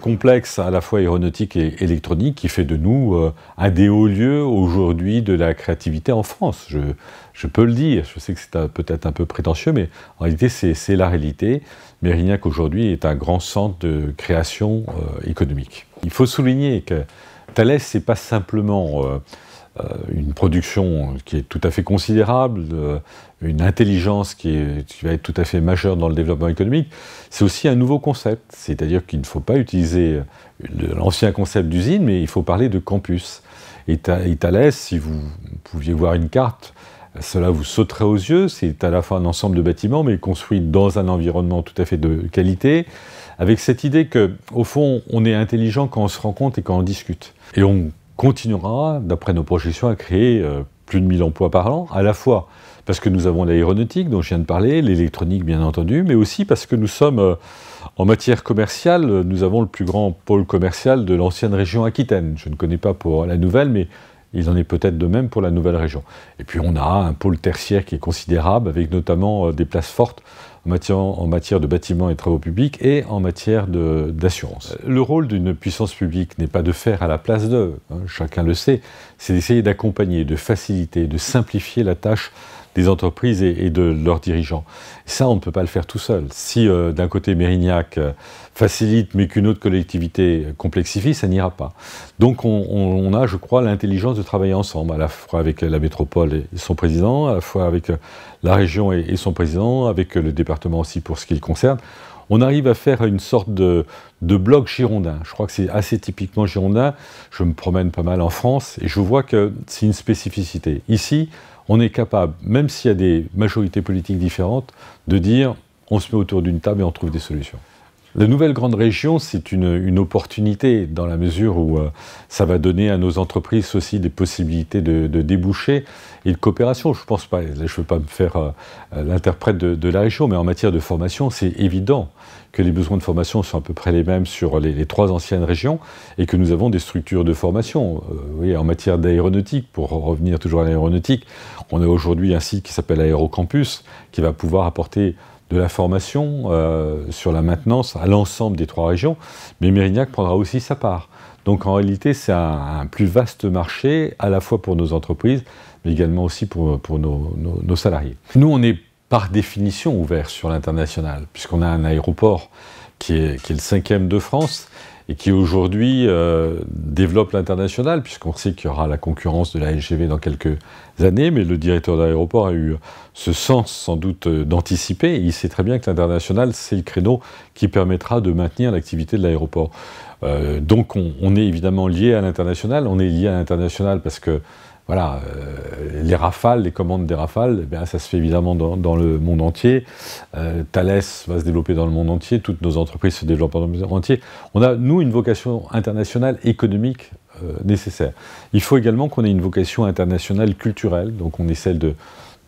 complexe à la fois aéronautique et électronique qui fait de nous euh, un des hauts lieux aujourd'hui de la créativité en France. Je, peux le dire, je sais que c'est peut-être un peu prétentieux, mais en réalité c'est la réalité. Mérignac aujourd'hui est un grand centre de création euh, économique. Il faut souligner que Thalès, c'est pas simplement euh, euh, une production qui est tout à fait considérable, euh, une intelligence qui, est, va être tout à fait majeure dans le développement économique. C'est aussi un nouveau concept, c'est-à-dire qu'il ne faut pas utiliser euh, l'ancien concept d'usine, mais il faut parler de campus. Et Thalès, si vous pouviez voir une carte, cela vous sauterait aux yeux, c'est à la fois un ensemble de bâtiments, mais construit dans un environnement tout à fait de qualité, avec cette idée que, au fond, on est intelligent quand on se rend compte et quand on discute. Et on continuera, d'après nos projections, à créer euh, plus de 1000 emplois par an, à la fois parce que nous avons l'aéronautique dont je viens de parler, l'électronique bien entendu, mais aussi parce que nous sommes, euh, en matière commerciale, nous avons le plus grand pôle commercial de l'ancienne région Aquitaine. Je ne connais pas pour la nouvelle, mais il en est peut-être de même pour la nouvelle région. Et puis on a un pôle tertiaire qui est considérable, avec notamment euh, des places fortes en matière, de bâtiments et travaux publics et en matière d'assurance. Euh, le rôle d'une puissance publique n'est pas de faire à la place d'eux, hein, chacun le sait, c'est d'essayer d'accompagner, de faciliter, de simplifier la tâche des entreprises et, de leurs dirigeants. Ça, on ne peut pas le faire tout seul. Si euh, d'un côté Mérignac euh, facilite mais qu'une autre collectivité complexifie, ça n'ira pas. Donc on, a, je crois, l'intelligence de travailler ensemble, à la fois avec la métropole et son président, à la fois avec la région et, son président, avec le département aussi pour ce qui le concerne, on arrive à faire une sorte de, de girondin. Je crois que c'est assez typiquement girondin. Je me promène pas mal en France et je vois que c'est une spécificité. Ici, on est capable, même s'il y a des majorités politiques différentes, de dire on se met autour d'une table et on trouve des solutions. La nouvelle grande région, c'est une, opportunité dans la mesure où euh, ça va donner à nos entreprises aussi des possibilités de, de débouchés et de coopération. Je ne pense pas, je ne veux pas me faire euh, euh, l'interprète de, la région, mais en matière de formation, c'est évident que les besoins de formation sont à peu près les mêmes sur les, trois anciennes régions et que nous avons des structures de formation. en matière d'aéronautique, pour revenir toujours à l'aéronautique, on a aujourd'hui un site qui s'appelle Aérocampus qui va pouvoir apporter de la formation euh, sur la maintenance à l'ensemble des trois régions, mais Mérignac prendra aussi sa part. Donc en réalité, c'est un, plus vaste marché, à la fois pour nos entreprises, mais également aussi pour, nos, salariés. Nous, on est par définition ouvert sur l'international, puisqu'on a un aéroport qui est, qui est le cinquième de France, et qui aujourd'hui euh, développe l'international, puisqu'on sait qu'il y aura la concurrence de la LGV dans quelques années, mais le directeur de l'aéroport a eu ce sens sans doute euh, d'anticiper, il sait très bien que l'international, c'est le créneau qui permettra de maintenir l'activité de l'aéroport. Euh, donc on, est évidemment lié à l'international, on est lié à l'international parce que voilà, euh, les rafales, les commandes des rafales, eh ça se fait évidemment dans, le monde entier. Euh, Thales va se développer dans le monde entier, toutes nos entreprises se développent dans le monde entier. On a, nous, une vocation internationale économique euh, nécessaire. Il faut également qu'on ait une vocation internationale culturelle, donc on essaie de,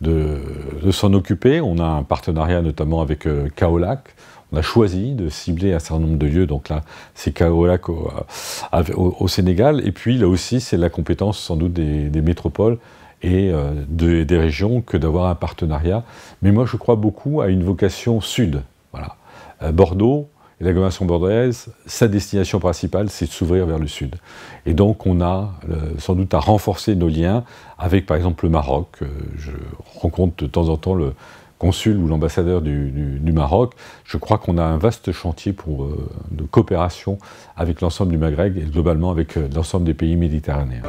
de, de s'en occuper. On a un partenariat notamment avec Kaolac, on a choisi de cibler un certain nombre de lieux. Donc là, c'est Kaolac au, Sénégal. Et puis là aussi, c'est la compétence sans doute des, métropoles et euh, des régions que d'avoir un partenariat. Mais moi, je crois beaucoup à une vocation sud. Voilà. Euh, et la l'agglomération bordelaise, sa destination principale, c'est de s'ouvrir vers le sud. Et donc, on a sans doute à renforcer nos liens avec, par exemple, le Maroc. Euh, je rencontre de temps en temps le consul ou l'ambassadeur du, Maroc, je crois qu'on a un vaste chantier pour, euh, de coopération avec l'ensemble du Maghreb et globalement avec euh, l'ensemble des pays méditerranéens.